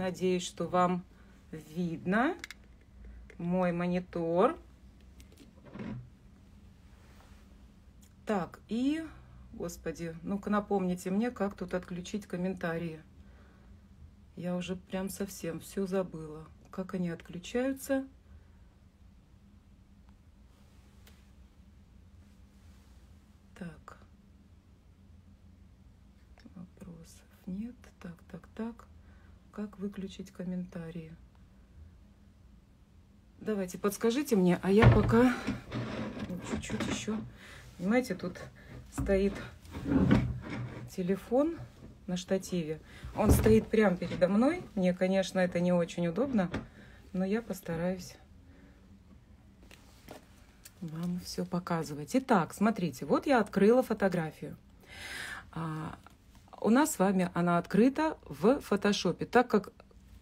Надеюсь, что вам видно мой монитор. Так, и, господи, ну-ка напомните мне, как тут отключить комментарии. Я уже прям совсем все забыла. Как они отключаются? Так. Вопросов нет. Так, так, так как выключить комментарии. Давайте, подскажите мне, а я пока ну, чуть-чуть еще. Понимаете, тут стоит телефон на штативе. Он стоит прямо передо мной. Мне, конечно, это не очень удобно, но я постараюсь вам все показывать. Итак, смотрите, вот я открыла фотографию. А, у нас с вами она открыта в фотошопе, так как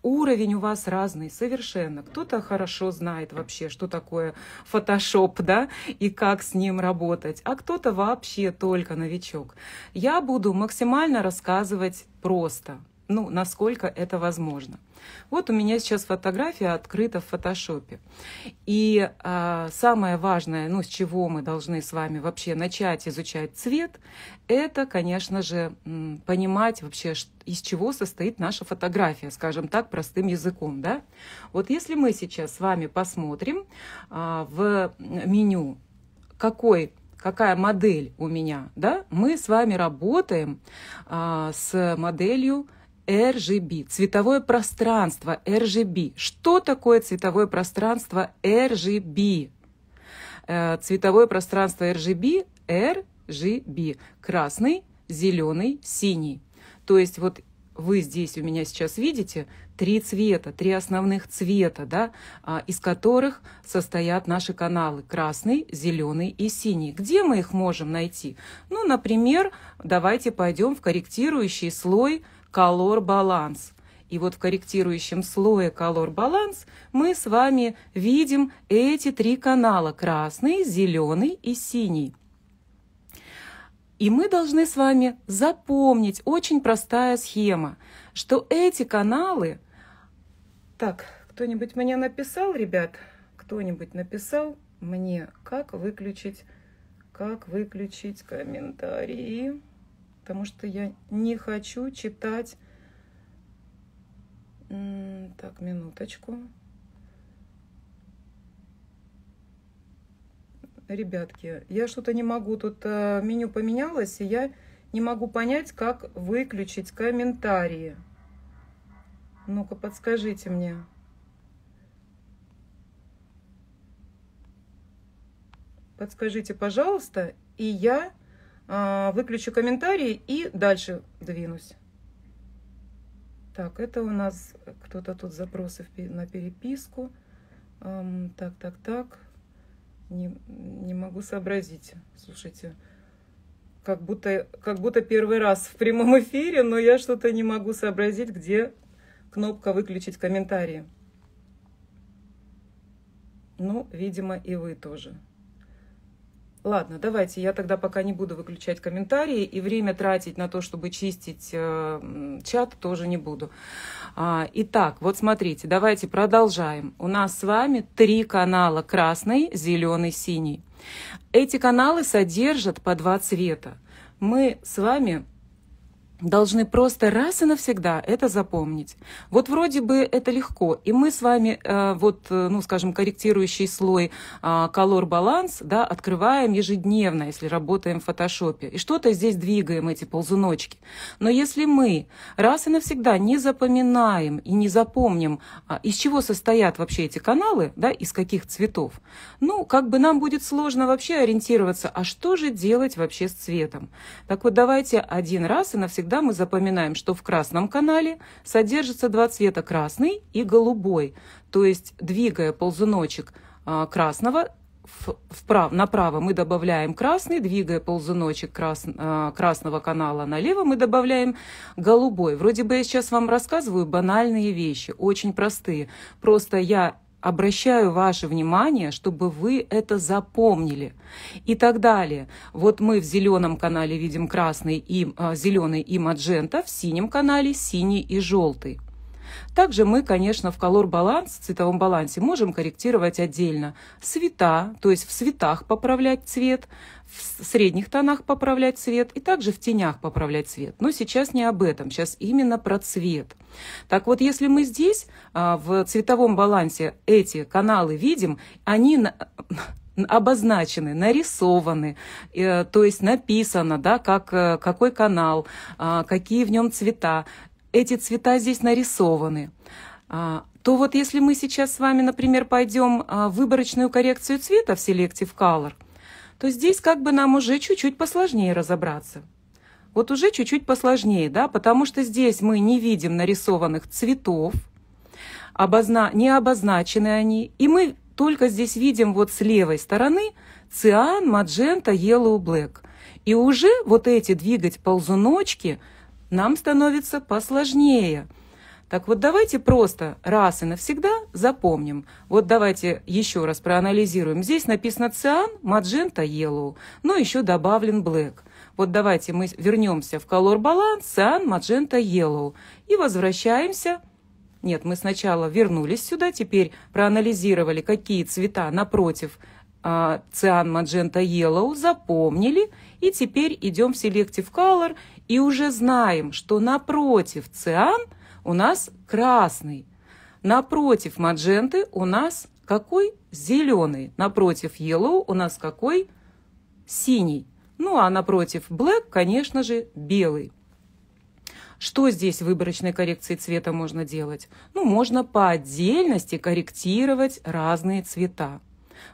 уровень у вас разный совершенно. Кто-то хорошо знает вообще, что такое фотошоп, да, и как с ним работать, а кто-то вообще только новичок. Я буду максимально рассказывать просто, ну, насколько это возможно. Вот у меня сейчас фотография открыта в фотошопе. И э, самое важное, ну, с чего мы должны с вами вообще начать изучать цвет, это, конечно же, понимать вообще, из чего состоит наша фотография, скажем так, простым языком, да. Вот если мы сейчас с вами посмотрим э, в меню, какой какая модель у меня, да, мы с вами работаем а, с моделью RGB, цветовое пространство RGB. Что такое цветовое пространство RGB? Э, цветовое пространство RGB, RGB, красный, зеленый, синий. То есть вот вы здесь у меня сейчас видите три цвета, три основных цвета, да, а, из которых состоят наши каналы красный, зеленый и синий. Где мы их можем найти? Ну, например, давайте пойдем в корректирующий слой колор баланс. И вот в корректирующем слое колор баланс мы с вами видим эти три канала красный, зеленый и синий. И мы должны с вами запомнить очень простая схема, что эти каналы... Так, кто-нибудь мне написал, ребят? Кто-нибудь написал мне, как выключить, как выключить комментарии? потому что я не хочу читать... Так, минуточку. Ребятки, я что-то не могу, тут э, меню поменялось, и я не могу понять, как выключить комментарии. Ну-ка, подскажите мне. Подскажите, пожалуйста, и я а, выключу комментарии и дальше двинусь. Так, это у нас кто-то тут запросы на переписку. Так, так, так. Не, не могу сообразить. Слушайте, как будто, как будто первый раз в прямом эфире, но я что-то не могу сообразить, где кнопка «Выключить комментарии». Ну, видимо, и вы тоже. Ладно, давайте, я тогда пока не буду выключать комментарии и время тратить на то, чтобы чистить э, чат, тоже не буду. А, итак, вот смотрите, давайте продолжаем. У нас с вами три канала красный, зеленый, синий. Эти каналы содержат по два цвета. Мы с вами должны просто раз и навсегда это запомнить. Вот вроде бы это легко, и мы с вами э, вот, э, ну, скажем, корректирующий слой колор э, баланс, да, открываем ежедневно, если работаем в фотошопе, и что-то здесь двигаем, эти ползуночки. Но если мы раз и навсегда не запоминаем и не запомним, э, из чего состоят вообще эти каналы, да, из каких цветов, ну, как бы нам будет сложно вообще ориентироваться, а что же делать вообще с цветом. Так вот, давайте один раз и навсегда всегда мы запоминаем, что в красном канале содержится два цвета красный и голубой. То есть, двигая ползуночек а, красного вправо, направо мы добавляем красный, двигая ползуночек крас, а, красного канала налево, мы добавляем голубой. Вроде бы я сейчас вам рассказываю банальные вещи, очень простые. Просто я обращаю ваше внимание, чтобы вы это запомнили и так далее. Вот мы в зеленом канале видим красный и а, зеленый и маджента, в синем канале синий и желтый. Также мы, конечно, в колор баланс, в цветовом балансе можем корректировать отдельно цвета, то есть в цветах поправлять цвет, в средних тонах поправлять цвет и также в тенях поправлять цвет. Но сейчас не об этом, сейчас именно про цвет. Так вот, если мы здесь а, в цветовом балансе эти каналы видим, они обозначены, нарисованы, э, то есть написано, да, как, э, какой канал, а, какие в нем цвета. Эти цвета здесь нарисованы а, то вот если мы сейчас с вами, например, пойдем выборочную коррекцию цвета в Selective Color – то здесь как бы нам уже чуть-чуть посложнее разобраться. Вот уже чуть-чуть посложнее, да, потому что здесь мы не видим нарисованных цветов, обозна... не обозначены они, и мы только здесь видим вот с левой стороны циан, маджента, yellow, black. И уже вот эти двигать ползуночки нам становится посложнее – так вот давайте просто раз и навсегда запомним. Вот давайте еще раз проанализируем. Здесь написано циан, маджента, yellow, но еще добавлен black. Вот давайте мы вернемся в color balance, циан, маджента, yellow и возвращаемся нет, мы сначала вернулись сюда, теперь проанализировали, какие цвета напротив а, циан, маджента, yellow, запомнили. И теперь идем в Selective Color и уже знаем, что напротив циан – у нас красный. Напротив мадженты у нас какой? Зеленый. Напротив yellow у нас какой? Синий. Ну а напротив black, конечно же, белый. Что здесь в выборочной коррекции цвета можно делать? Ну, можно по отдельности корректировать разные цвета.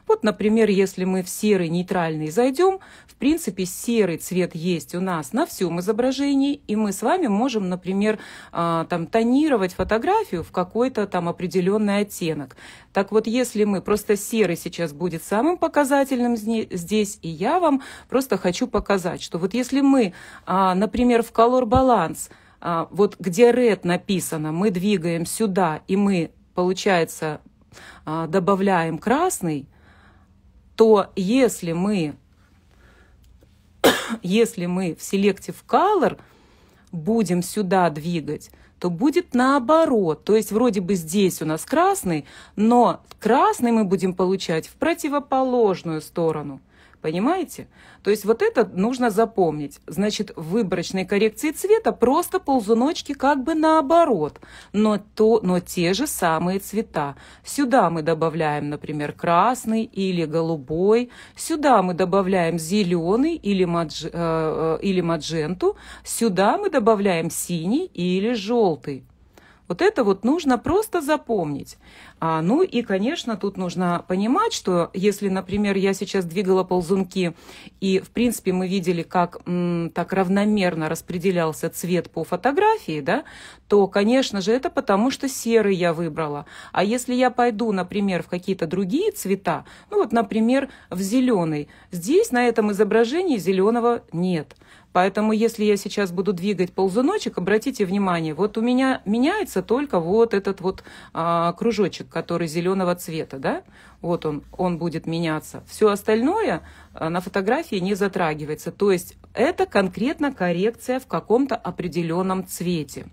Вот, например, если мы в серый нейтральный зайдем, в принципе, серый цвет есть у нас на всем изображении, и мы с вами можем, например, а, там, тонировать фотографию в какой-то там определенный оттенок. Так вот, если мы, просто серый сейчас будет самым показательным здесь, и я вам просто хочу показать, что вот если мы, а, например, в Color Balance, а, вот где red написано, мы двигаем сюда, и мы, получается, добавляем красный, то если мы, если мы в Selective Color будем сюда двигать, то будет наоборот. То есть вроде бы здесь у нас красный, но красный мы будем получать в противоположную сторону – Понимаете? То есть вот это нужно запомнить. Значит, в выборочной коррекции цвета просто ползуночки как бы наоборот, но, то, но те же самые цвета. Сюда мы добавляем, например, красный или голубой. Сюда мы добавляем зеленый или, мадж, э, э или мадженту. Сюда мы добавляем синий или желтый. Вот это вот нужно просто запомнить. А, ну и, конечно, тут нужно понимать, что если, например, я сейчас двигала ползунки, и, в принципе, мы видели, как м, так равномерно распределялся цвет по фотографии, да, то, конечно же, это потому, что серый я выбрала. А если я пойду, например, в какие-то другие цвета, ну вот, например, в зеленый, здесь на этом изображении зеленого нет. Поэтому, если я сейчас буду двигать ползуночек, обратите внимание, вот у меня меняется только вот этот вот а, кружочек, который зеленого цвета, да? Вот он, он будет меняться. Все остальное а, на фотографии не затрагивается. То есть это конкретно коррекция в каком-то определенном цвете.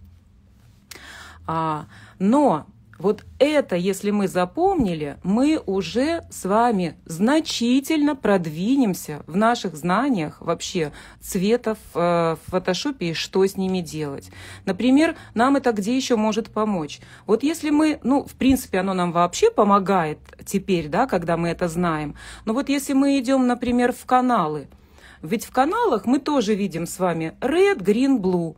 А, но вот это, если мы запомнили, мы уже с вами значительно продвинемся в наших знаниях вообще цветов э, в фотошопе и что с ними делать. Например, нам это где еще может помочь? Вот если мы, ну, в принципе, оно нам вообще помогает теперь, да, когда мы это знаем. Но вот если мы идем, например, в каналы, ведь в каналах мы тоже видим с вами red, green, blue.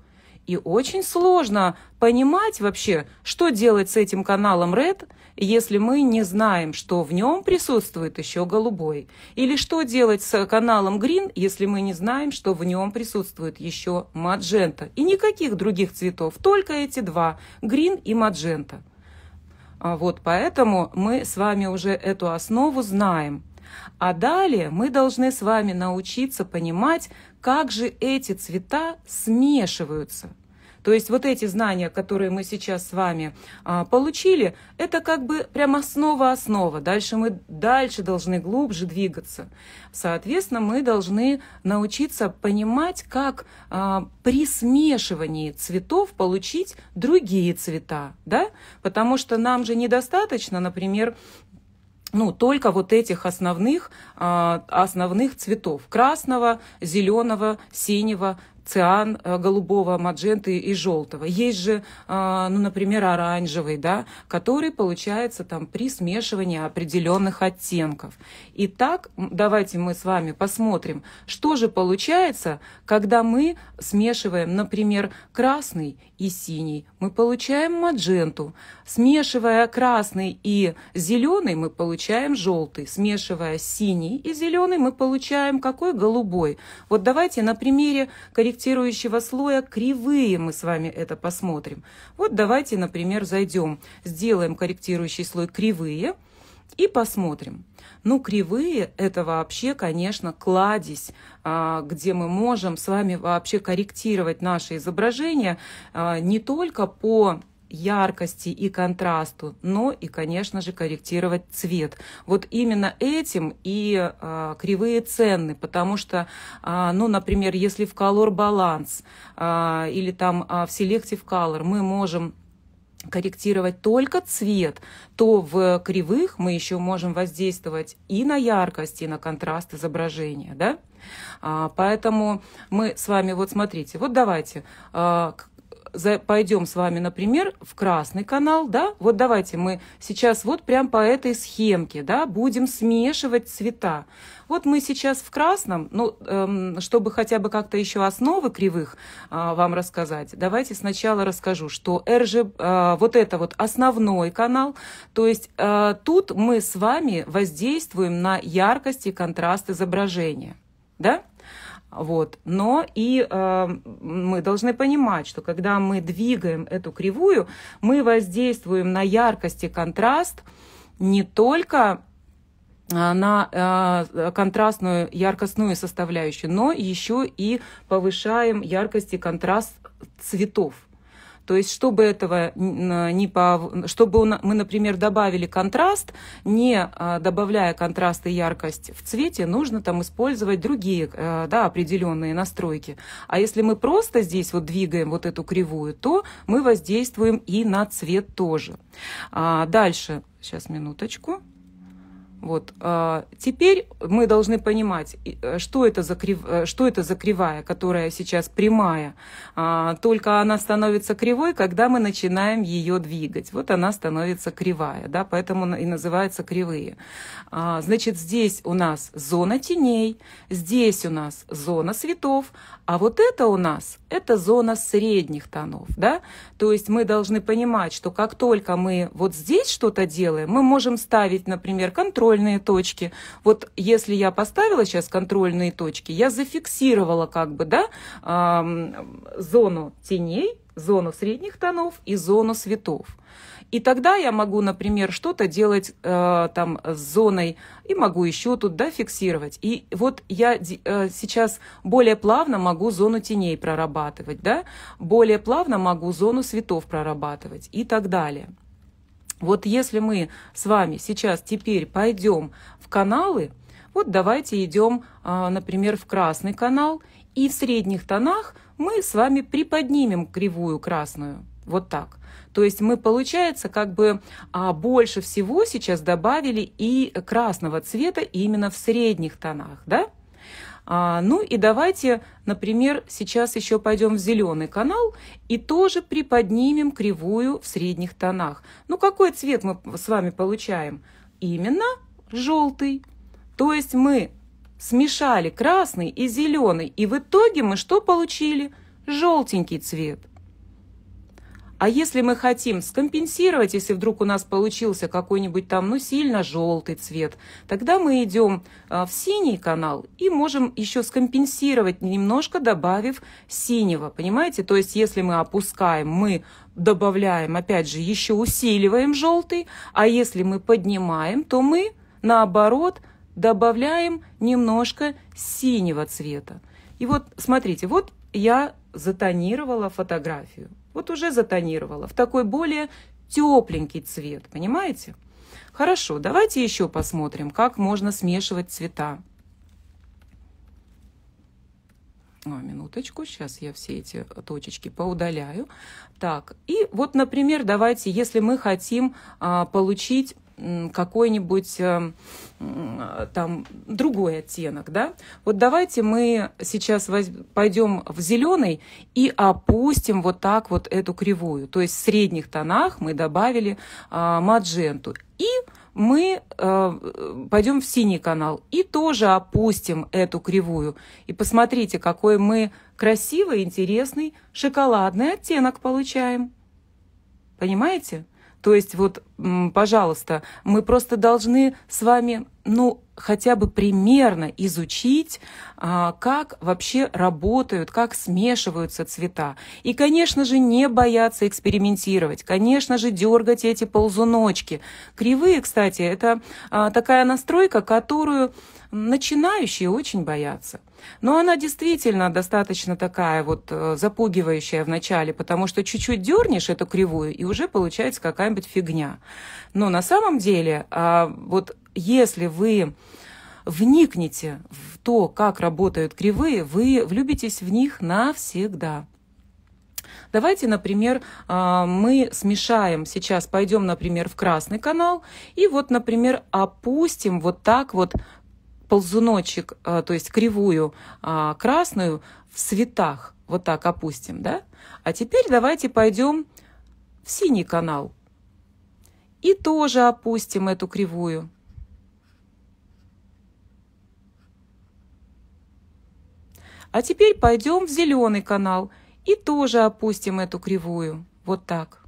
И очень сложно понимать вообще, что делать с этим каналом Red, если мы не знаем, что в нем присутствует еще голубой. Или что делать с каналом Green, если мы не знаем, что в нем присутствует еще маджента. И никаких других цветов, только эти два, Green и маджента. Вот поэтому мы с вами уже эту основу знаем. А далее мы должны с вами научиться понимать, как же эти цвета смешиваются. То есть вот эти знания, которые мы сейчас с вами а, получили, это как бы прям основа основа. Дальше мы дальше должны глубже двигаться. Соответственно, мы должны научиться понимать, как а, при смешивании цветов получить другие цвета, да? Потому что нам же недостаточно, например, ну, только вот этих основных, а, основных цветов. Красного, зеленого, синего, циан, э, голубого, мадженты и желтого. Есть же, а, ну, например, оранжевый, да, который получается там при смешивании определенных оттенков. Итак, давайте мы с вами посмотрим, что же получается, когда мы смешиваем, например, красный и синий, мы получаем мадженту. Смешивая красный и зеленый, мы получаем желтый. Смешивая синий и зеленый, мы получаем какой? Голубой. Вот давайте на примере корректирующего слоя кривые мы с вами это посмотрим. Вот давайте, например, зайдем, сделаем корректирующий слой кривые – и посмотрим. Ну, кривые – это вообще, конечно, кладезь, а, где мы можем с вами вообще корректировать наше изображение а, не только по яркости и контрасту, но и, конечно же, корректировать цвет. Вот именно этим и э, кривые ценны, потому что, э, ну, например, если в Color Balance э, или там э, в Selective Color мы можем корректировать только цвет, то в кривых мы еще можем воздействовать и на яркость, и на контраст изображения, да? А, поэтому мы с вами, вот смотрите, вот давайте, а, за, пойдем с вами, например, в красный канал, да, вот давайте мы сейчас вот прям по этой схемке, да, будем смешивать цвета. Вот мы сейчас в красном, ну, эм, чтобы хотя бы как-то еще основы кривых э, вам рассказать, давайте сначала расскажу, что РЖ, э, вот это вот основной канал, то есть э, тут мы с вами воздействуем на яркость и контраст изображения, да, вот. Но и э, мы должны понимать, что когда мы двигаем эту кривую, мы воздействуем на яркость и контраст не только э, на э, контрастную яркостную составляющую, но еще и повышаем яркость и контраст цветов. То есть, чтобы этого не по... чтобы мы, например, добавили контраст, не а, добавляя контраст и яркость в цвете, нужно там использовать другие э, да, определенные настройки. А если мы просто здесь вот двигаем вот эту кривую, то мы воздействуем и на цвет тоже. А, дальше, сейчас минуточку. Вот. А, теперь мы должны понимать, э, что это, за крив... Э, что это за кривая, которая сейчас прямая. А, только она становится кривой, когда мы начинаем ее двигать. Вот она становится кривая, да, поэтому и называется кривые. А, значит, здесь у нас зона теней, здесь у нас зона светов, а вот это у нас, это зона средних тонов, да? То есть мы должны понимать, что как только мы вот здесь что-то делаем, мы можем ставить, например, контрольные точки. Вот если я поставила сейчас контрольные точки, я зафиксировала как бы, да, эм, зону теней, зону средних тонов и зону светов. И тогда я могу, например, что-то делать э, там с зоной, и могу еще тут, да, фиксировать. И вот я э, сейчас более плавно могу зону теней прорабатывать, да, более плавно могу зону светов прорабатывать и так далее. Вот если мы с вами сейчас теперь пойдем в каналы, вот давайте идем, э, например, в красный канал, и в средних тонах мы с вами приподнимем кривую красную, вот так. То есть мы, получается, как бы а, больше всего сейчас добавили и красного цвета именно в средних тонах, да? А, ну и давайте, например, сейчас еще пойдем в зеленый канал и тоже приподнимем кривую в средних тонах. Ну какой цвет мы с вами получаем? Именно желтый. То есть мы смешали красный и зеленый, и в итоге мы что получили? Желтенький цвет – а если мы хотим скомпенсировать, если вдруг у нас получился какой-нибудь там, ну, сильно желтый цвет, тогда мы идем а, в синий канал и можем еще скомпенсировать, немножко добавив синего, понимаете? То есть, если мы опускаем, мы добавляем, опять же, еще усиливаем желтый, а если мы поднимаем, то мы, наоборот, добавляем немножко синего цвета. И вот, смотрите, вот я затонировала фотографию. Вот уже затонировала. В такой более тепленький цвет, понимаете? Хорошо, давайте еще посмотрим, как можно смешивать цвета. О, минуточку, сейчас я все эти точечки поудаляю. Так, и вот, например, давайте, если мы хотим а, получить какой-нибудь э, там другой оттенок, да? Вот давайте мы сейчас пойдем в зеленый и опустим вот так вот эту кривую. То есть в средних тонах мы добавили а, мадженту. И мы э, пойдем в синий канал и тоже опустим эту кривую. И посмотрите, какой мы красивый, интересный шоколадный оттенок получаем. Понимаете? То есть вот, пожалуйста, мы просто должны с вами, ну, хотя бы примерно изучить, а, как вообще работают, как смешиваются цвета. И, конечно же, не бояться экспериментировать, конечно же, дергать эти ползуночки. Кривые, кстати, это а, такая настройка, которую начинающие очень боятся. Но она действительно достаточно такая вот э, запугивающая вначале, потому что чуть-чуть дернешь эту кривую, и уже получается какая-нибудь фигня. Но на самом деле, а, вот если вы вникнете в то, как работают кривые, вы влюбитесь в них навсегда. Давайте, например, а, мы смешаем сейчас, пойдем, например, в красный канал, и вот, например, опустим вот так вот ползуночек, а, то есть кривую а, красную в цветах, вот так опустим, да? А теперь давайте пойдем в синий канал и тоже опустим эту кривую. А теперь пойдем в зеленый канал и тоже опустим эту кривую, вот так.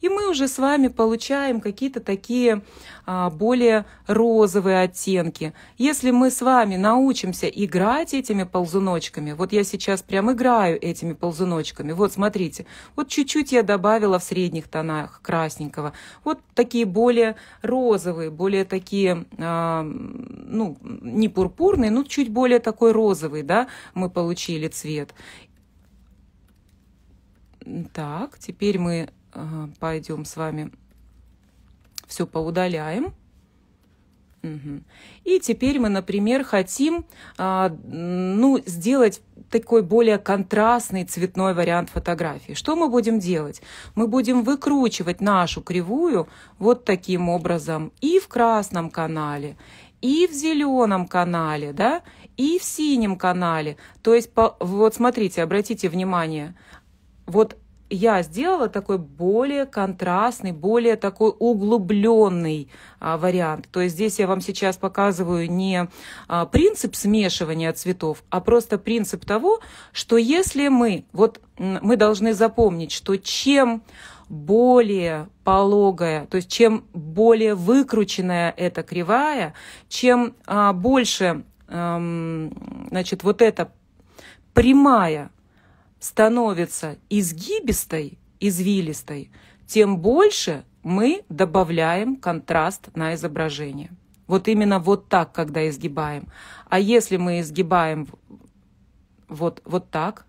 И мы уже с вами получаем какие-то такие а, более розовые оттенки. Если мы с вами научимся играть этими ползуночками, вот я сейчас прям играю этими ползуночками, вот смотрите, вот чуть-чуть я добавила в средних тонах красненького, вот такие более розовые, более такие, а, ну, не пурпурные, но чуть более такой розовый, да, мы получили цвет. Так, теперь мы а, пойдем с вами все поудаляем. Угу. И теперь мы, например, хотим а, ну, сделать такой более контрастный цветной вариант фотографии. Что мы будем делать? Мы будем выкручивать нашу кривую вот таким образом и в красном канале, и в зеленом канале, да, и в синем канале. То есть, по, вот смотрите, обратите внимание, вот я сделала такой более контрастный, более такой углубленный а, вариант. То есть здесь я вам сейчас показываю не а, принцип смешивания цветов, а просто принцип того, что если мы, вот мы должны запомнить, что чем более пологая, то есть чем более выкрученная эта кривая, чем а, больше, эм, значит, вот эта прямая становится изгибистой, извилистой, тем больше мы добавляем контраст на изображение. Вот именно вот так, когда изгибаем. А если мы изгибаем вот, вот так,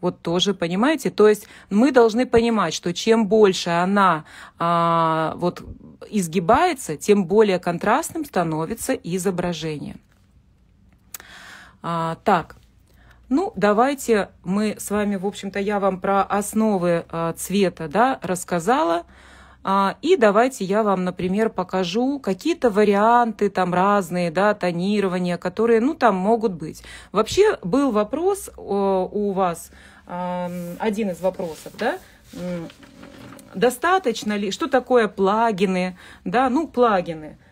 вот тоже, понимаете? То есть мы должны понимать, что чем больше она а, вот изгибается, тем более контрастным становится изображение. А, так, ну, давайте мы с вами, в общем-то, я вам про основы а, цвета да, рассказала. А, и давайте я вам, например, покажу какие-то варианты там разные, да, тонирования, которые, ну, там могут быть. Вообще был вопрос у вас, один из вопросов, да, достаточно ли, что такое плагины, да, ну, плагины –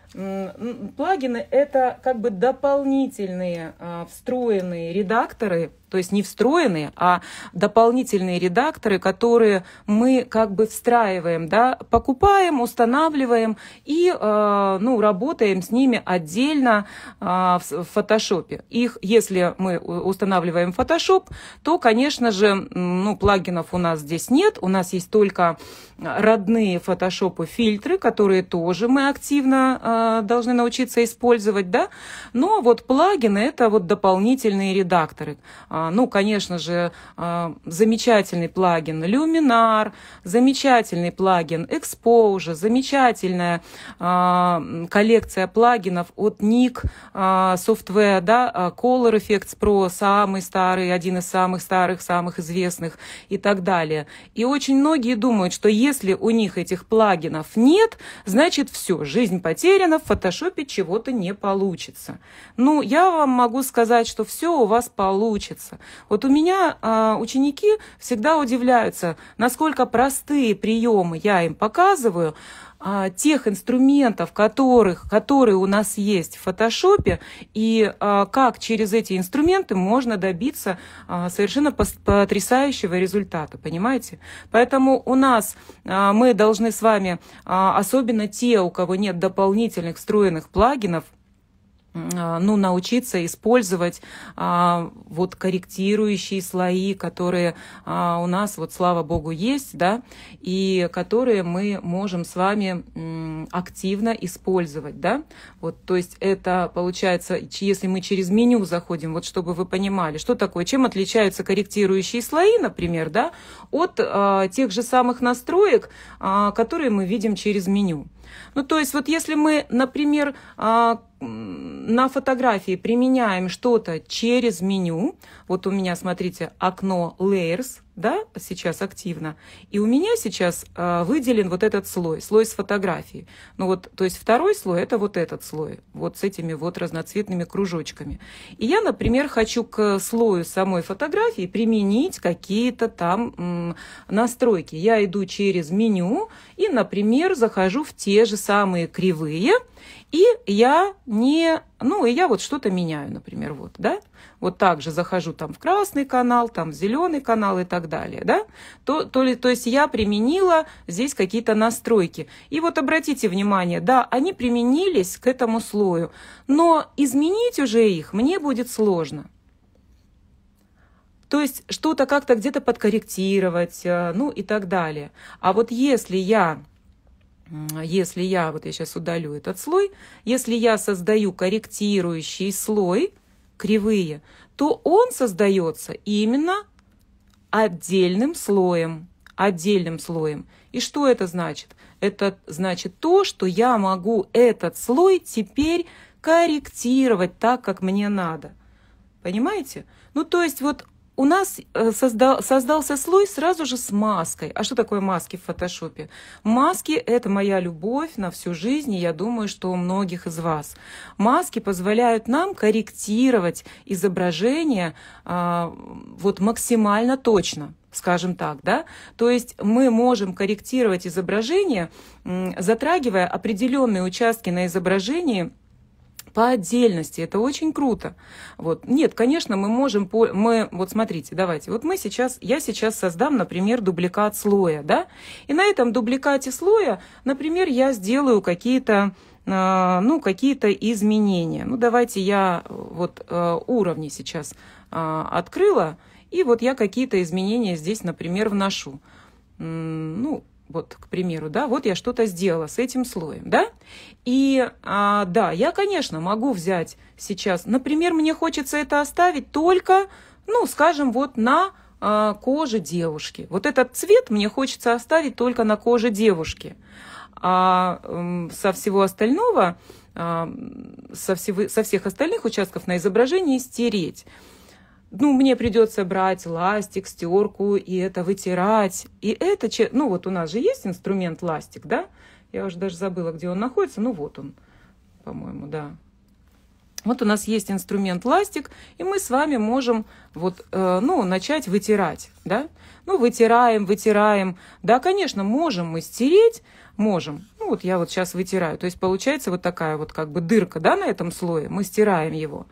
Плагины — это как бы дополнительные а, встроенные редакторы то есть не встроенные, а дополнительные редакторы, которые мы как бы встраиваем, да, покупаем, устанавливаем и, э, ну, работаем с ними отдельно э, в, в фотошопе. Их, если мы устанавливаем фотошоп, то, конечно же, ну, плагинов у нас здесь нет, у нас есть только родные фотошопы фильтры, которые тоже мы активно э, должны научиться использовать, да, но вот плагины это вот дополнительные редакторы, а, ну, конечно же, а, замечательный плагин Luminar, замечательный плагин Exposure, замечательная а, коллекция плагинов от Nick Software, да, Color Effects Pro, самый старый, один из самых старых, самых известных и так далее. И очень многие думают, что если у них этих плагинов нет, значит все, жизнь потеряна, в фотошопе чего-то не получится. Ну, я вам могу сказать, что все у вас получится меняться. Вот у меня э, ученики всегда удивляются, насколько простые приемы я им показываю, а, тех инструментов, которых, которые у нас есть в фотошопе, и а, как через эти инструменты можно добиться а, совершенно потрясающего результата, понимаете? Поэтому у нас а, мы должны с вами, а, особенно те, у кого нет дополнительных встроенных плагинов, а, ну, научиться использовать а, вот корректирующие слои, которые а, у нас, вот слава богу, есть, да, и которые мы можем с вами м, активно использовать, да. Вот, то есть это получается, если мы через меню заходим, вот чтобы вы понимали, что такое, чем отличаются корректирующие слои, например, да, от а, тех же самых настроек, а, которые мы видим через меню. Ну, то есть вот если мы, например, а, на фотографии применяем что-то через меню, вот у меня, смотрите, окно Layers, да, сейчас активно, и у меня сейчас э, выделен вот этот слой, слой с фотографией. Ну вот, то есть второй слой – это вот этот слой, вот с этими вот разноцветными кружочками. И я, например, хочу к слою самой фотографии применить какие-то там настройки. Я иду через меню и, например, захожу в те же самые кривые, и я не, ну, и я вот что-то меняю, например, вот, да, вот так же захожу там в красный канал, там в зеленый канал и так далее, да, то, то, ли, то есть я применила здесь какие-то настройки. И вот обратите внимание, да, они применились к этому слою, но изменить уже их мне будет сложно. То есть что-то как-то где-то подкорректировать, э, ну и так далее. А вот если я если я, вот я сейчас удалю этот слой, если я создаю корректирующий слой, кривые, то он создается именно отдельным слоем, отдельным слоем. И что это значит? Это значит то, что я могу этот слой теперь корректировать так, как мне надо. Понимаете? Ну, то есть вот у нас э, созда создался слой сразу же с маской. А что такое маски в фотошопе? Маски – это моя любовь на всю жизнь, и я думаю, что у многих из вас. Маски позволяют нам корректировать изображение а, вот максимально точно скажем так, да, то есть мы можем корректировать изображение, затрагивая определенные участки на изображении – по отдельности. Это очень круто. Вот. Нет, конечно, мы можем... По... Мы... Вот смотрите, давайте. Вот мы сейчас... Я сейчас создам, например, дубликат слоя, да? И на этом дубликате слоя, например, я сделаю какие-то э, ну, какие-то изменения. Ну, давайте я э, вот э, уровни сейчас открыла, и вот я какие-то изменения здесь, например, вношу. Ну, вот, к примеру, да, вот я что-то сделала с этим слоем, да, и, а, да, я, конечно, могу взять сейчас, например, мне хочется это оставить только, ну, скажем, вот на а, коже девушки. Вот этот цвет мне хочется оставить только на коже девушки, а э, со всего остального, э, со, всего, со всех остальных участков на изображении стереть ну, мне придется брать ластик, стерку и это вытирать. И это, ну, вот у нас же есть инструмент ластик, да? Я уже даже забыла, где он находится. Ну, вот он, по-моему, да. Вот у нас есть инструмент ластик, и мы с вами можем вот, э, ну, начать вытирать, да? Ну, вытираем, вытираем. Да, конечно, можем мы стереть, можем. Ну, вот я вот сейчас вытираю. То есть получается вот такая вот как бы дырка, да, на этом слое. Мы стираем его.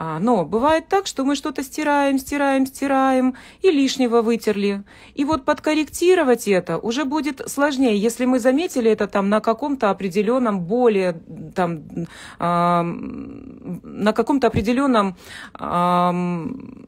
А, но бывает так, что мы что-то стираем, стираем, стираем и лишнего вытерли. И вот подкорректировать это уже будет сложнее, если мы заметили это там на каком-то определенном более там э, на каком-то определенном э,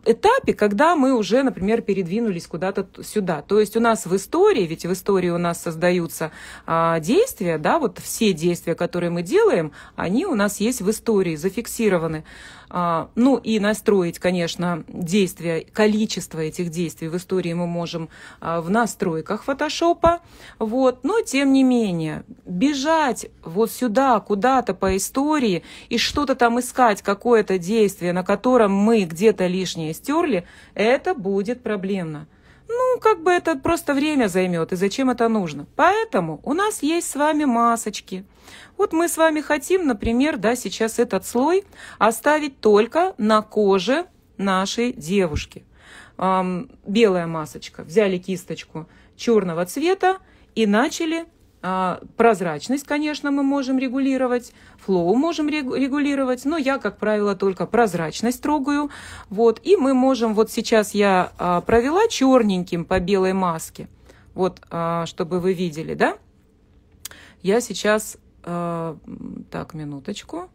этапе, когда мы уже, например, передвинулись куда-то сюда. То есть у нас в истории, ведь в истории у нас создаются э, действия, да, вот все действия, которые мы делаем, они у нас есть в истории зафиксированы. А, ну и настроить, конечно, действия, количество этих действий в истории мы можем а, в настройках фотошопа. Вот. Но тем не менее, бежать вот сюда, куда-то по истории и что-то там искать, какое-то действие, на котором мы где-то лишнее стерли, это будет проблемно. Ну, как бы это просто время займет, и зачем это нужно. Поэтому у нас есть с вами масочки. Вот мы с вами хотим, например, да, сейчас этот слой оставить только на коже нашей девушки. Эм, белая масочка. Взяли кисточку черного цвета и начали а, прозрачность, конечно, мы можем регулировать, флоу можем регулировать, но я, как правило, только прозрачность трогаю. Вот, и мы можем, вот сейчас я а, провела черненьким по белой маске, вот, а, чтобы вы видели, да? Я сейчас, так, минуточку,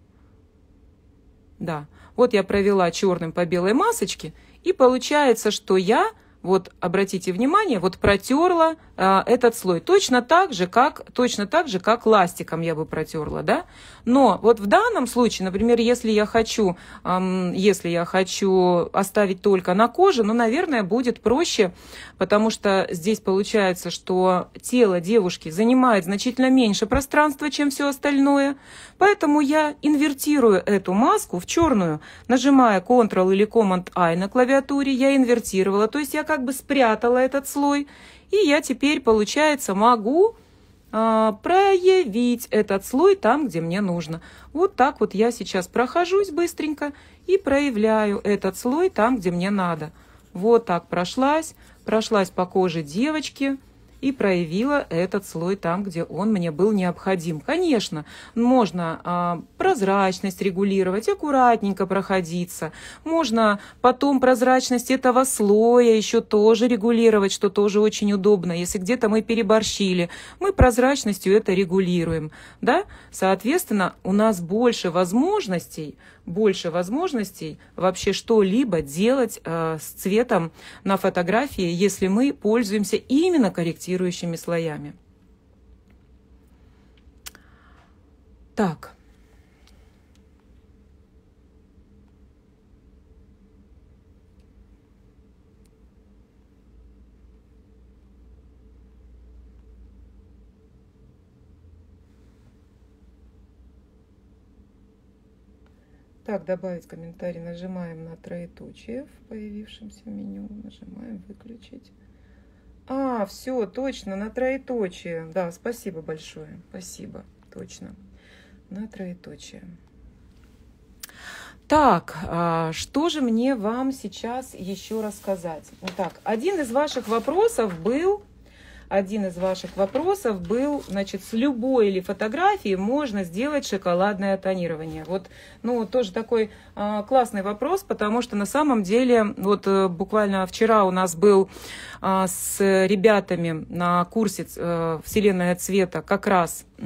да, вот я провела черным по белой масочке, и получается, что я, вот, обратите внимание, вот протерла а, этот слой. Точно так же, как, точно так же, как ластиком я бы протерла, да? Но вот в данном случае, например, если я хочу, эм, если я хочу оставить только на коже, ну, наверное, будет проще, потому что здесь получается, что тело девушки занимает значительно меньше пространства, чем все остальное, поэтому я инвертирую эту маску в черную, нажимая Ctrl или Command-I на клавиатуре, я инвертировала, то есть я как бы спрятала этот слой, и я теперь, получается, могу а, проявить этот слой там, где мне нужно. Вот так вот я сейчас прохожусь быстренько и проявляю этот слой там, где мне надо. Вот так прошлась, прошлась по коже девочки и проявила этот слой там, где он мне был необходим. Конечно, можно а, прозрачность регулировать, аккуратненько проходиться. Можно потом прозрачность этого слоя еще тоже регулировать, что тоже очень удобно. Если где-то мы переборщили, мы прозрачностью это регулируем. Да? Соответственно, у нас больше возможностей больше возможностей вообще что-либо делать э, с цветом на фотографии, если мы пользуемся именно корректирующими слоями. Так. Так, добавить комментарий. Нажимаем на троеточие в появившемся меню. Нажимаем выключить. А, все, точно, на троеточие. Да, спасибо большое. Спасибо, точно. На троеточие. Так, а, что же мне вам сейчас еще рассказать? Так, один из ваших вопросов был один из ваших вопросов был, значит, с любой ли фотографии можно сделать шоколадное тонирование. Вот, ну, тоже такой э, классный вопрос, потому что на самом деле, вот э, буквально вчера у нас был э, с ребятами на курсе э, «Вселенная цвета» как раз э,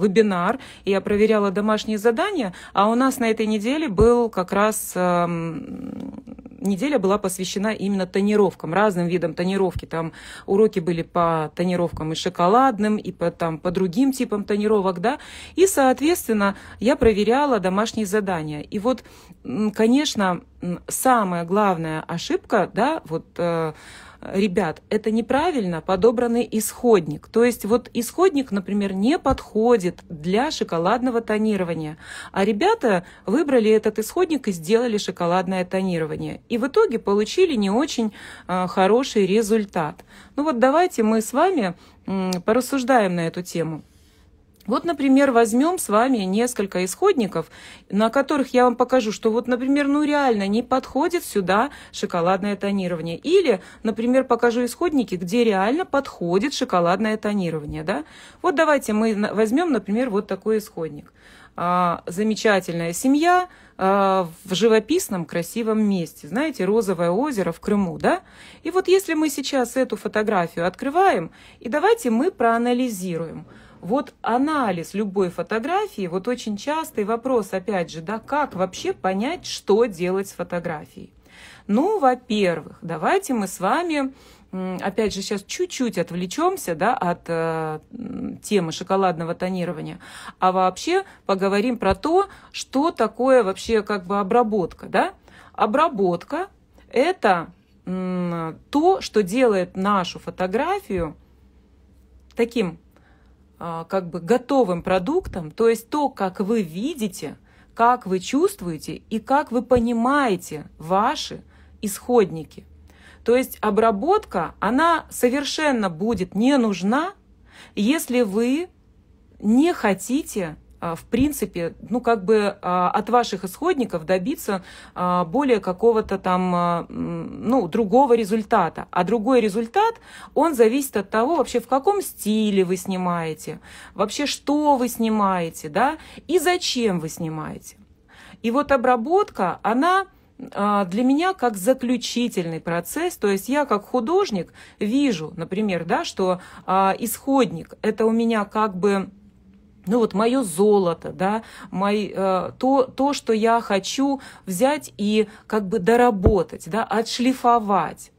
вебинар, и я проверяла домашние задания, а у нас на этой неделе был как раз э, неделя была посвящена именно тонировкам, разным видам тонировки. Там уроки были по тонировкам и шоколадным, и по, там, по другим типам тонировок, да. И, соответственно, я проверяла домашние задания. И вот, конечно, самая главная ошибка, да, вот э, ребят, это неправильно подобранный исходник. То есть вот исходник, например, не подходит для шоколадного тонирования. А ребята выбрали этот исходник и сделали шоколадное тонирование. И в итоге получили не очень а, хороший результат. Ну вот давайте мы с вами порассуждаем на эту тему. Вот, например, возьмем с вами несколько исходников, на которых я вам покажу, что вот, например, ну реально не подходит сюда шоколадное тонирование. Или, например, покажу исходники, где реально подходит шоколадное тонирование. Да? Вот давайте мы возьмем, например, вот такой исходник. А, замечательная семья а, в живописном красивом месте. Знаете, розовое озеро в Крыму, да? И вот если мы сейчас эту фотографию открываем, и давайте мы проанализируем – вот анализ любой фотографии, вот очень частый вопрос, опять же, да, как вообще понять, что делать с фотографией? Ну, во-первых, давайте мы с вами, опять же, сейчас чуть-чуть отвлечемся да, от э, темы шоколадного тонирования, а вообще поговорим про то, что такое вообще как бы обработка. Да? Обработка – это э, то, что делает нашу фотографию таким а, как бы готовым продуктом, то есть то, как вы видите, как вы чувствуете и как вы понимаете ваши исходники. То есть обработка, она совершенно будет не нужна, если вы не хотите а, в принципе, ну, как бы а, от ваших исходников добиться а, более какого-то там, ну, другого результата. А другой результат, он зависит от того, вообще в каком стиле вы снимаете, вообще что вы снимаете, да, и зачем вы снимаете. И вот обработка, она для меня как заключительный процесс, то есть я как художник вижу, например, да, что исходник это у меня как бы ну вот мое золото, да, мой, э, то, то, что я хочу взять и как бы доработать, да, отшлифовать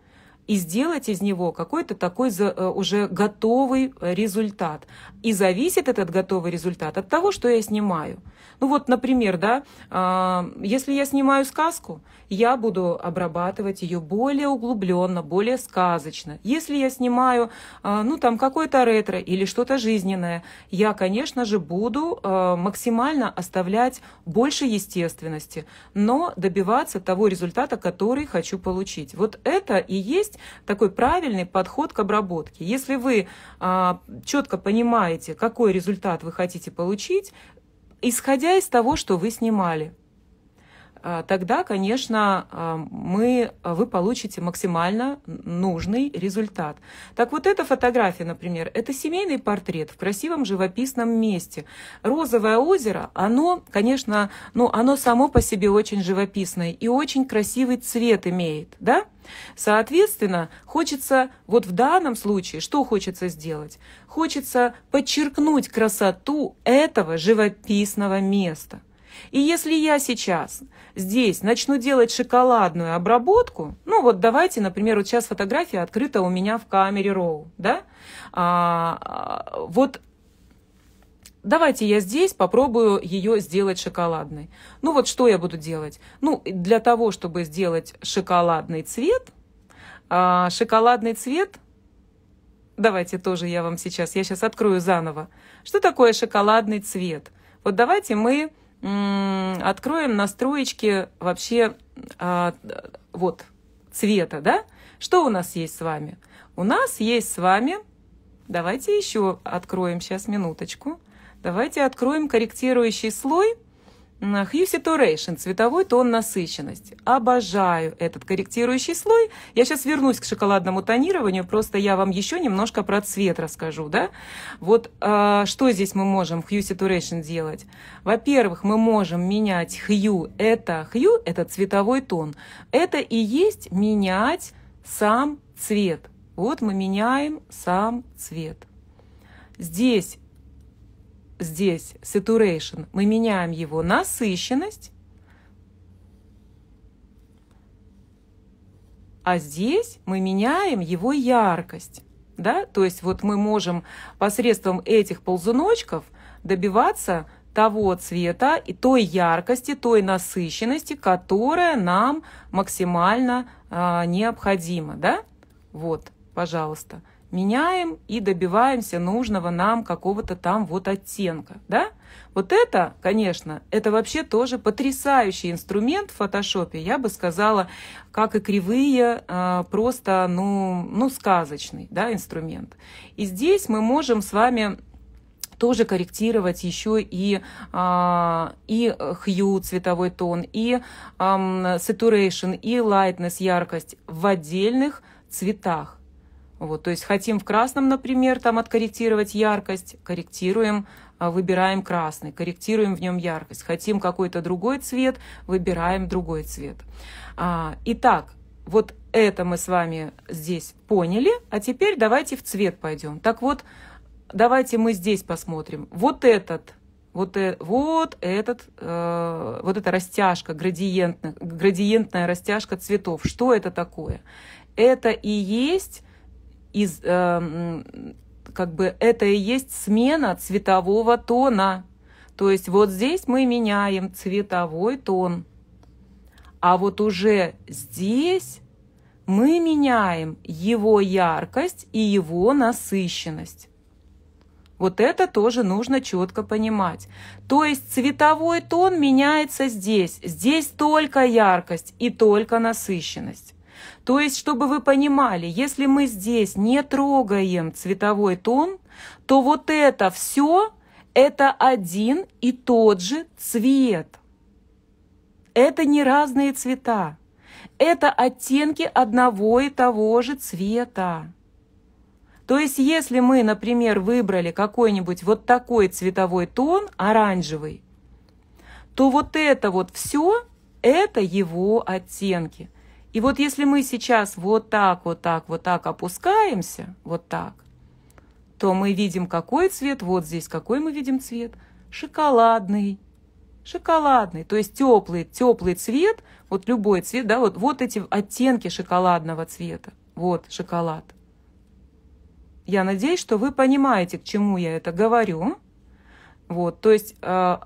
и сделать из него какой-то такой э, уже готовый результат. И зависит этот готовый результат от того, что я снимаю. Ну вот, например, да, а, если я снимаю сказку, я буду обрабатывать ее более углубленно, более сказочно. Если я снимаю, а, ну там, какое-то ретро или что-то жизненное, я, конечно же, буду а, максимально оставлять больше естественности, но добиваться того результата, который хочу получить. Вот это и есть такой правильный подход к обработке. Если вы а, четко понимаете, какой результат вы хотите получить, исходя из того, что вы снимали. А, тогда, конечно, а, мы, а, вы получите максимально нужный результат. Так вот эта фотография, например, это семейный портрет в красивом живописном месте. Розовое озеро, оно, конечно, ну, оно само по себе очень живописное и очень красивый цвет имеет, да? Соответственно, хочется вот в данном случае, что хочется сделать? Хочется подчеркнуть красоту этого живописного места. И если я сейчас здесь начну делать шоколадную обработку, ну вот давайте, например, вот сейчас фотография открыта у меня в камере роу, да, а, а вот давайте я здесь попробую ее сделать шоколадной. Ну вот что я буду делать? Ну, для того, чтобы сделать шоколадный цвет, а, шоколадный цвет, давайте тоже я вам сейчас, я сейчас открою заново. Что такое шоколадный цвет? Вот давайте мы откроем настроечки вообще а, вот цвета, да? Что у нас есть с вами? У нас есть с вами, давайте еще откроем сейчас минуточку, давайте откроем корректирующий слой – Hue Saturation, цветовой тон насыщенность. Обожаю этот корректирующий слой. Я сейчас вернусь к шоколадному тонированию, просто я вам еще немножко про цвет расскажу, да? Вот э, что здесь мы можем Hue Saturation делать? Во-первых, мы можем менять Hue. Это Hue, это цветовой тон. Это и есть менять сам цвет. Вот мы меняем сам цвет. Здесь здесь saturation, мы меняем его насыщенность, а здесь мы меняем его яркость. Да? То есть вот мы можем посредством этих ползуночков добиваться того цвета и той яркости, той насыщенности, которая нам максимально э, необходима. Да? Вот, пожалуйста меняем и добиваемся нужного нам какого-то там вот оттенка, да? Вот это, конечно, это вообще тоже потрясающий инструмент в фотошопе, я бы сказала, как и кривые, а, просто, ну, ну сказочный, да, инструмент. И здесь мы можем с вами тоже корректировать еще и, а, и hue цветовой тон, и um, saturation, и lightness, яркость в отдельных цветах. Вот, то есть хотим в красном, например, там откорректировать яркость, корректируем, а, выбираем красный, корректируем в нем яркость. Хотим какой-то другой цвет, выбираем другой цвет. А, итак, вот это мы с вами здесь поняли, а теперь давайте в цвет пойдем. Так вот, давайте мы здесь посмотрим. Вот этот вот, э, вот, этот, э, вот эта растяжка, градиентная, градиентная растяжка цветов. Что это такое? Это и есть из, э, как бы это и есть смена цветового тона. То есть вот здесь мы меняем цветовой тон. А вот уже здесь мы меняем его яркость и его насыщенность. Вот это тоже нужно четко понимать. То есть цветовой тон меняется здесь. Здесь только яркость и только насыщенность. То есть, чтобы вы понимали, если мы здесь не трогаем цветовой тон, то вот это все – это один и тот же цвет. Это не разные цвета. Это оттенки одного и того же цвета. То есть, если мы, например, выбрали какой-нибудь вот такой цветовой тон, оранжевый, то вот это вот все – это его оттенки – и вот если мы сейчас вот так, вот так, вот так опускаемся, вот так, то мы видим какой цвет, вот здесь какой мы видим цвет, шоколадный, шоколадный, то есть теплый, теплый цвет, вот любой цвет, да, вот, вот эти оттенки шоколадного цвета, вот шоколад. Я надеюсь, что вы понимаете, к чему я это говорю. Вот, то есть э,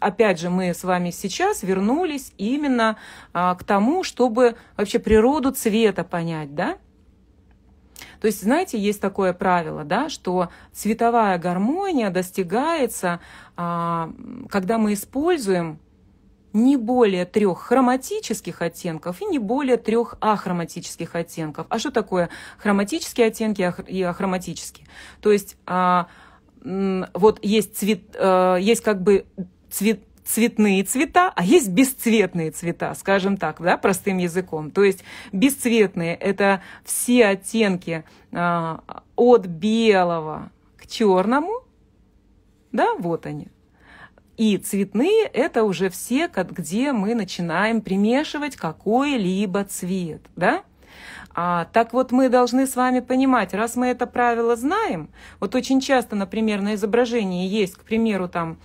опять же, мы с вами сейчас вернулись именно а, к тому, чтобы вообще природу цвета понять, да? То есть, знаете, есть такое правило, да, что цветовая гармония достигается, а, когда мы используем не более трех хроматических оттенков и не более трех ахроматических оттенков. А что такое хроматические оттенки и ахроматические? То есть а, вот есть цвет, а, есть как бы цвет, цветные цвета, а есть бесцветные цвета, скажем так, да, простым языком. То есть бесцветные – это все оттенки э, от белого к черному, да, вот они. И цветные – это уже все, где мы начинаем примешивать какой-либо цвет, да. А, так вот, мы должны с вами понимать, раз мы это правило знаем, вот очень часто, например, на изображении есть, к примеру, там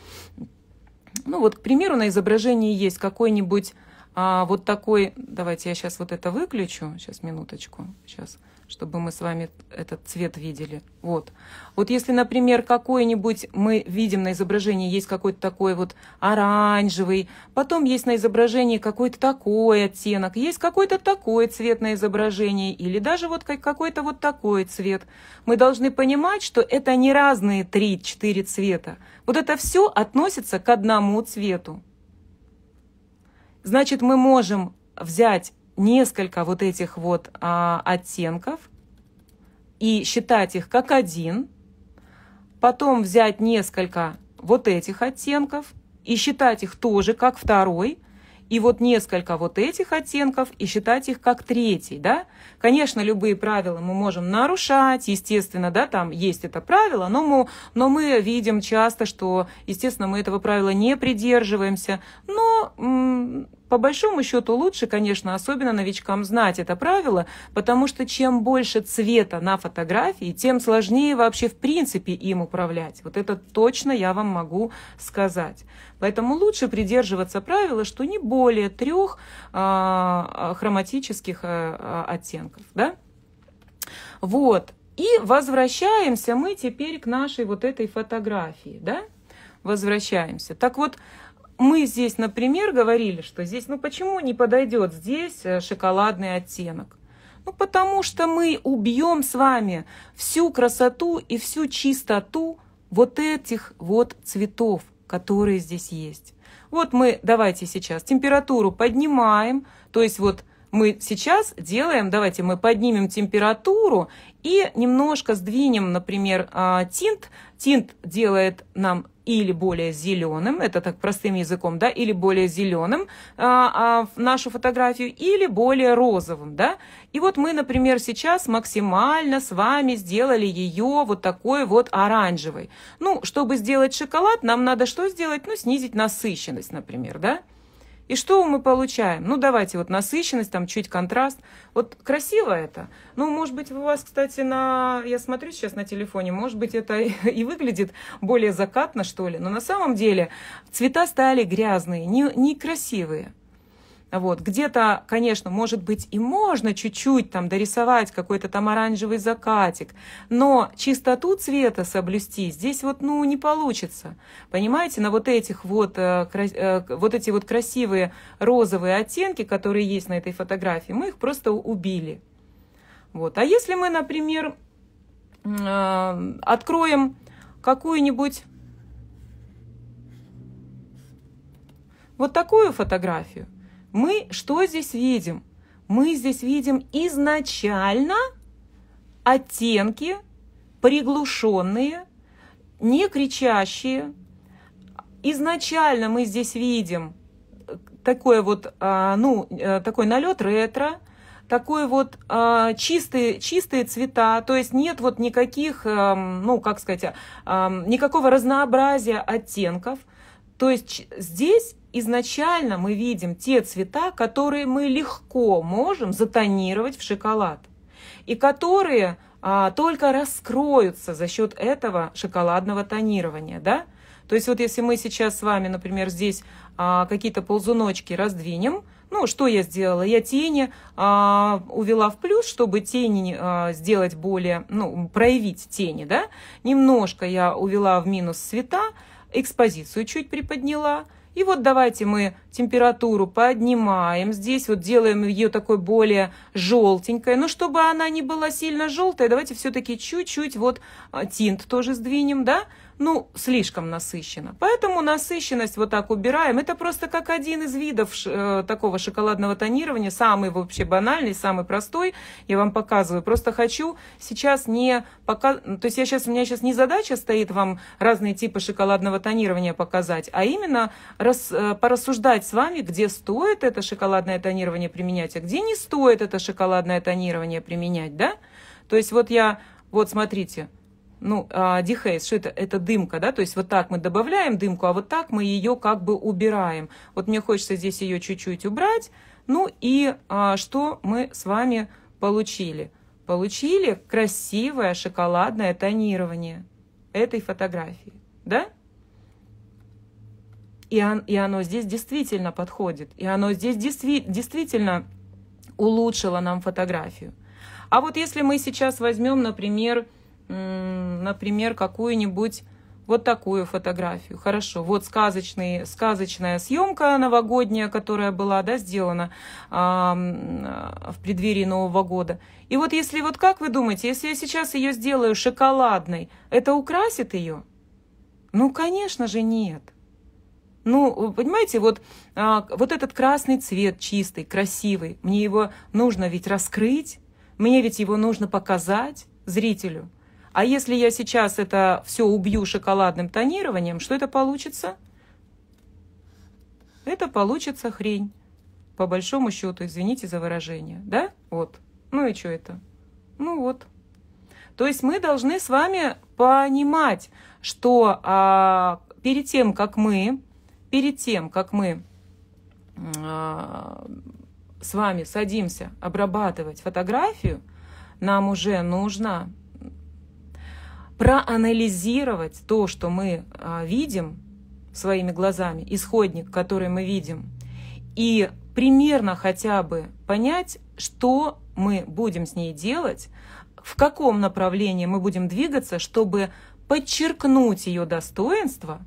ну вот, к примеру, на изображении есть какой-нибудь а, вот такой... Давайте я сейчас вот это выключу. Сейчас, минуточку. Сейчас. Сейчас чтобы мы с вами этот цвет видели. Вот. Вот если, например, какой-нибудь мы видим на изображении, есть какой-то такой вот оранжевый, потом есть на изображении какой-то такой оттенок, есть какой-то такой цвет на изображении, или даже вот какой-то вот такой цвет. Мы должны понимать, что это не разные три-четыре цвета. Вот это все относится к одному цвету. Значит, мы можем взять несколько вот этих вот а, оттенков и считать их как один, потом взять несколько вот этих оттенков и считать их тоже как второй, и вот несколько вот этих оттенков и считать их как третий, да. Конечно, любые правила мы можем нарушать, естественно, да, там есть это правило, но мы, но мы видим часто, что, естественно, мы этого правила не придерживаемся, но по большому счету лучше, конечно, особенно новичкам знать это правило, потому что чем больше цвета на фотографии, тем сложнее вообще в принципе им управлять. Вот это точно я вам могу сказать. Поэтому лучше придерживаться правила, что не более трех а, а, хроматических а, оттенков. Да? Вот. И возвращаемся мы теперь к нашей вот этой фотографии. Да? Возвращаемся. Так вот, мы здесь, например, говорили, что здесь, ну почему не подойдет здесь э, шоколадный оттенок? Ну потому что мы убьем с вами всю красоту и всю чистоту вот этих вот цветов, которые здесь есть. Вот мы, давайте сейчас температуру поднимаем, то есть вот мы сейчас делаем, давайте мы поднимем температуру и немножко сдвинем, например, а, тинт. Тинт делает нам или более зеленым, это так простым языком, да, или более зеленым а, а, нашу фотографию, или более розовым, да. И вот мы, например, сейчас максимально с вами сделали ее вот такой вот оранжевой. Ну, чтобы сделать шоколад, нам надо что сделать? Ну, снизить насыщенность, например, да. И что мы получаем? Ну, давайте вот насыщенность, там чуть контраст. Вот красиво это. Ну, может быть, у вас, кстати, на... Я смотрю сейчас на телефоне, может быть, это и выглядит более закатно, что ли. Но на самом деле цвета стали грязные, некрасивые. Не вот. Где-то, конечно, может быть, и можно чуть-чуть там дорисовать какой-то там оранжевый закатик, но чистоту цвета соблюсти здесь вот, ну, не получится. Понимаете, на вот этих вот, э, э, вот эти вот красивые розовые оттенки, которые есть на этой фотографии, мы их просто убили. Вот. А если мы, например, э, откроем какую-нибудь вот такую фотографию, мы что здесь видим? Мы здесь видим изначально оттенки приглушенные, не кричащие. Изначально мы здесь видим э, такой вот, а, ну, э, такой налет ретро, такой вот э, чистые, чистые цвета, то есть нет вот никаких, э, ну, как сказать, э, никакого разнообразия оттенков. То есть здесь изначально мы видим те цвета, которые мы легко можем затонировать в шоколад и которые а, только раскроются за счет этого шоколадного тонирования, да? То есть вот если мы сейчас с вами, например, здесь а, какие-то ползуночки раздвинем, ну, что я сделала? Я тени а, увела в плюс, чтобы тени а, сделать более, ну, проявить тени, да? Немножко я увела в минус цвета, экспозицию чуть приподняла – и вот давайте мы температуру поднимаем, здесь вот делаем ее такой более желтенькой. Но чтобы она не была сильно желтая, давайте все-таки чуть-чуть вот а, тинт тоже сдвинем, да, ну, слишком насыщенно. Поэтому насыщенность вот так убираем. Это просто как один из видов э, такого шоколадного тонирования, самый вообще банальный, самый простой. Я вам показываю. Просто хочу сейчас не пока, ну, то есть я сейчас у меня сейчас не задача стоит вам разные типы шоколадного тонирования показать, а именно рас, э, порассуждать с вами, где стоит это шоколадное тонирование применять, а где не стоит это шоколадное тонирование применять, да? То есть вот я, вот смотрите, ну, а, дихейс, что это? Это дымка, да, то есть вот так мы добавляем дымку, а вот так мы ее как бы убираем. Вот мне хочется здесь ее чуть-чуть убрать. Ну и а, что мы с вами получили? Получили красивое шоколадное тонирование этой фотографии, да? И, он, и оно здесь действительно подходит, и оно здесь действи, действительно улучшило нам фотографию. А вот если мы сейчас возьмем, например, например, какую-нибудь вот такую фотографию. Хорошо, вот сказочный, сказочная съемка новогодняя, которая была да, сделана э, в преддверии Нового года. И вот если, вот как вы думаете, если я сейчас ее сделаю шоколадной, это украсит ее? Ну, конечно же, нет. Ну, понимаете, вот, а, вот этот красный цвет чистый, красивый, мне его нужно ведь раскрыть, мне ведь его нужно показать зрителю – а если я сейчас это все убью шоколадным тонированием, что это получится? Это получится хрень, по большому счету, извините за выражение. Да? Вот. Ну и что это? Ну вот. То есть мы должны с вами понимать, что а, перед тем, как мы, перед тем, как мы а, с вами садимся обрабатывать фотографию, нам уже нужно проанализировать то, что мы а, видим своими глазами, исходник, который мы видим, и примерно хотя бы понять, что мы будем с ней делать, в каком направлении мы будем двигаться, чтобы подчеркнуть ее достоинство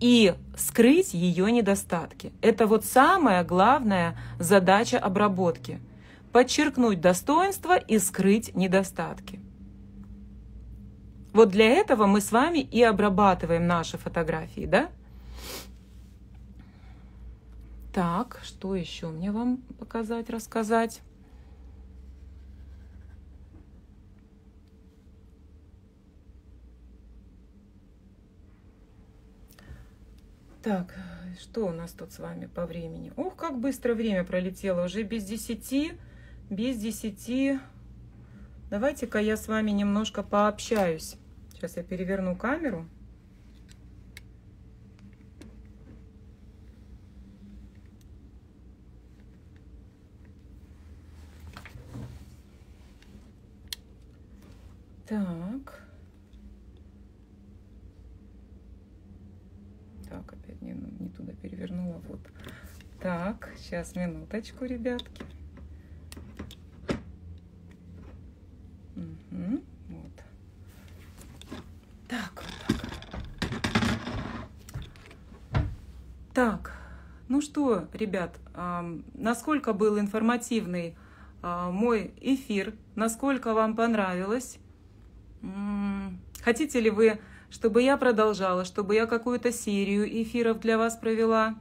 и скрыть ее недостатки. Это вот самая главная задача обработки. Подчеркнуть достоинство и скрыть недостатки. Вот для этого мы с вами и обрабатываем наши фотографии, да? Так, что еще мне вам показать, рассказать? Так, что у нас тут с вами по времени? Ох, как быстро время пролетело, уже без десяти, без десяти. Давайте-ка я с вами немножко пообщаюсь. Сейчас я переверну камеру. Так. Так, опять не, ну, не туда перевернула. Вот. Так, сейчас минуточку, ребятки. что, ребят, насколько был информативный а, мой эфир, насколько вам понравилось. Хотите ли вы, чтобы я продолжала, чтобы я какую-то серию эфиров для вас провела?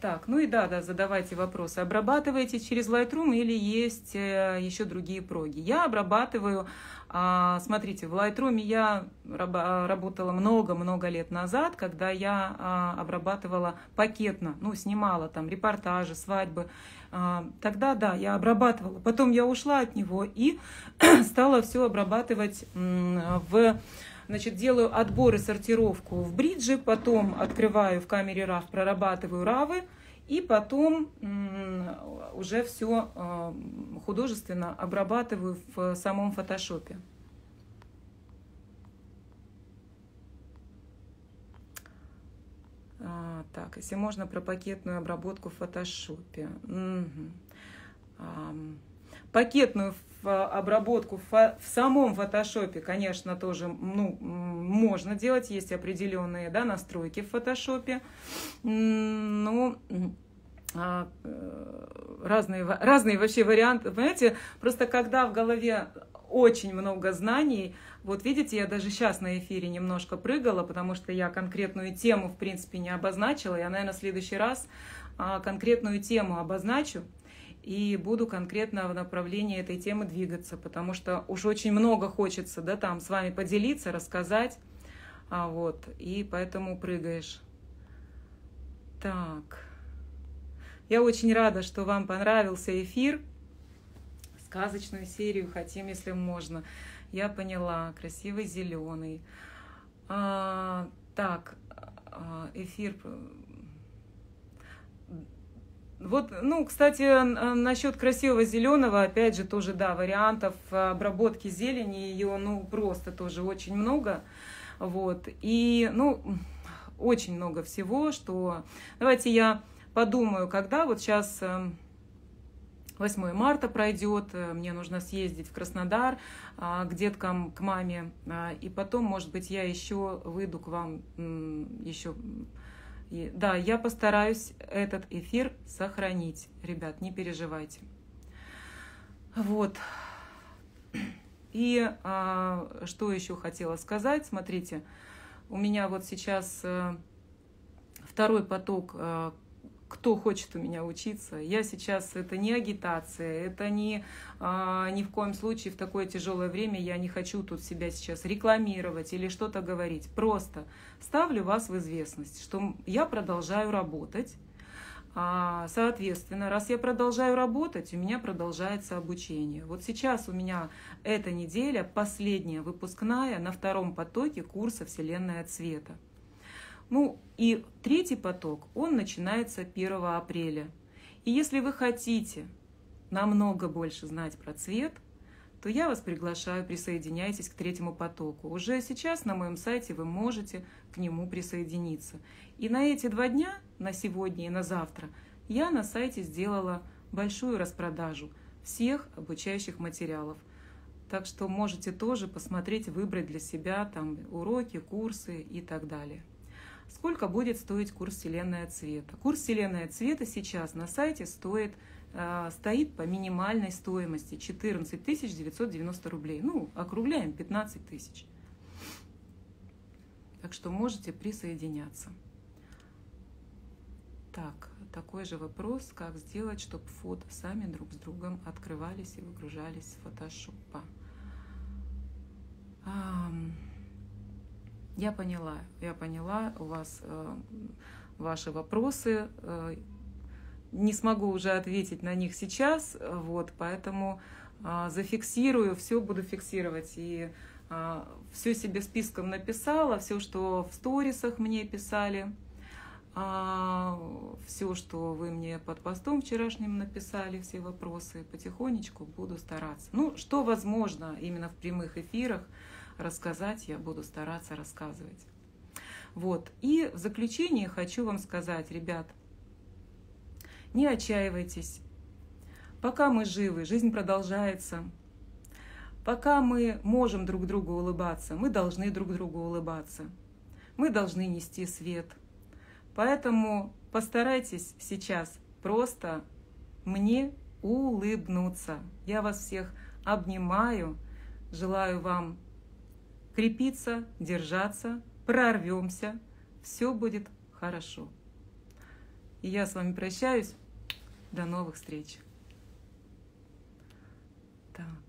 так, ну и да, да, задавайте вопросы. Обрабатываете через Lightroom или есть э, еще другие проги? Я обрабатываю, а, смотрите, в Lightroom я работала много-много лет назад, когда я а, обрабатывала пакетно, ну, снимала там репортажи, свадьбы. А, тогда, да, я обрабатывала. Потом я ушла от него и стала все обрабатывать в Значит, делаю отбор и сортировку в бридже, потом открываю в камере RAV, прорабатываю равы, и потом уже все э, художественно обрабатываю в самом фотошопе. А, так, если можно про пакетную обработку в фотошопе. Угу пакетную обработку в самом фотошопе, конечно, тоже ну, можно делать, есть определенные да, настройки в фотошопе, ну, разные, разные вообще варианты. Понимаете, просто когда в голове очень много знаний, вот видите, я даже сейчас на эфире немножко прыгала, потому что я конкретную тему, в принципе, не обозначила. Я, наверное, в следующий раз а, конкретную тему обозначу и буду конкретно в направлении этой темы двигаться, потому что уж очень много хочется, да, там с вами поделиться, рассказать, а вот, и поэтому прыгаешь. Так, я очень рада, что вам понравился эфир, сказочную серию хотим, если можно. Я поняла, красивый зеленый. А, так, а, эфир вот, ну, кстати, э, насчет красивого зеленого, опять же, тоже, да, вариантов э, обработки зелени, ее, ну, просто тоже очень много. Вот, и, ну, очень много всего, что... Давайте я подумаю, когда вот сейчас 8 э, марта пройдет, мне нужно съездить в Краснодар а, к деткам, к маме, а, и потом, может быть, я еще выйду к вам еще и, да, я постараюсь этот эфир сохранить. Ребят, не переживайте. Вот. И а, что еще хотела сказать? Смотрите, у меня вот сейчас а, второй поток а, кто хочет у меня учиться. Я сейчас, это не агитация, это не, а, ни в коем случае в такое тяжелое время я не хочу тут себя сейчас рекламировать или что-то говорить. Просто ставлю вас в известность, что я продолжаю работать. А, соответственно, раз я продолжаю работать, у меня продолжается обучение. Вот сейчас у меня эта неделя, последняя выпускная на втором потоке курса «Вселенная цвета». Ну и третий поток, он начинается 1 апреля. И если вы хотите намного больше знать про цвет, то я вас приглашаю, присоединяйтесь к третьему потоку. Уже сейчас на моем сайте вы можете к нему присоединиться. И на эти два дня, на сегодня и на завтра, я на сайте сделала большую распродажу всех обучающих материалов. Так что можете тоже посмотреть, выбрать для себя там уроки, курсы и так далее сколько будет стоить курс «Вселенная цвета». Курс «Вселенная цвета» сейчас на сайте стоит, э, стоит по минимальной стоимости 14 990 рублей. Ну, округляем 15 тысяч. Так что можете присоединяться. Так, такой же вопрос, как сделать, чтобы фото сами друг с другом открывались и выгружались с фотошопа. Um... Я поняла, я поняла у вас э, ваши вопросы. Э, не смогу уже ответить на них сейчас, вот, поэтому э, зафиксирую, все буду фиксировать. И э, все себе списком написала, все, что в сторисах мне писали, э, а, все, что вы мне под постом вчерашним написали, все вопросы, потихонечку буду стараться. Ну, что возможно именно в прямых эфирах – рассказать, я буду стараться рассказывать. Вот. И в заключение хочу вам сказать, ребят, не отчаивайтесь. Пока мы живы, жизнь продолжается. Пока мы можем друг другу улыбаться, мы должны друг другу улыбаться. Мы должны нести свет. Поэтому постарайтесь сейчас просто мне улыбнуться. Я вас всех обнимаю, желаю вам крепиться, держаться, прорвемся, все будет хорошо. И я с вами прощаюсь. До новых встреч. Так.